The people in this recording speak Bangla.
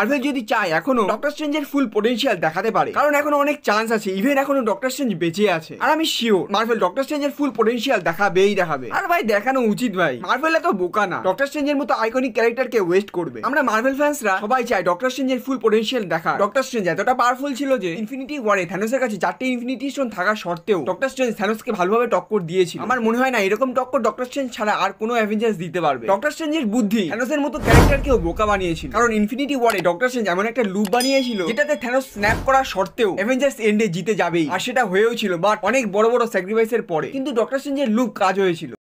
মার্ভেল যদি চায় এখনো ডক্টর স্ট্রেঞ্জের ফুল পটেনশিয়াল দেখাতে পারে কারণ এখন অনেক চান্স আছে ইভেন এখনো ডক্টর স্ট্রেঞ্জ বেঁচে আছে আর আমি শিওর মার্ভেল ডক্টর স্ট্রেঞ্জের ফুল পটেনশিয়াল দেখাবেই দেখাবে আর ভাই দেখানো উচিত ভাই মার্ভেল এত বোকা না ডক্টর স্ট্রেঞ্জের মতো আইকনিক ক্যারেক্টারকে ওয়েস্ট করবে আমরা মার্ভেল ফ্যান্সরা সবাই চাই ডক্টর স্ট্রেঞ্জের ফুল পটেনশিয়াল দেখা ডক্টর স্ট্রেঞ্জ এতটা পাওয়ারফুল ছিল যে ইনফিনিটি ওয়ারে থ্যানোসের কাছে চারটে ইনফিনিটি স্টোন থাকা সত্ত্বেও ডক্টর স্ট্রেঞ্জ থ্যানোসকে ভালোভাবে টক্কর দিয়েছিল আমার মনে হয় না এরকম টক্কর ডক্টর স্ট্রেঞ্জ ছাড়া আর কোনো অ্যাভেঞ্জার্স দিতে পারবে ডক্টর স্ট্রেঞ্জের বুদ্ধি থ্যানোসের মতো ক্যারেক্টারকেও বোকা বানিয়েছিল কারণ ইনফিনিটি ওয়ারে ডক্টর সেঞ্জ এমন একটা লুপ বানিয়েছিল যেটাতে থ্যানোস স্ন্যাপ করা সত্ত্বেও অ্যাভেঞ্জার্স এন্ডে জিতে যাবেই আর সেটা হয়েও ছিল বাট অনেক বড় বড় স্যাক্রিফাইসের পরে কিন্তু ডক্টর সেঞ্জের লুপ কাজ হয়েছিল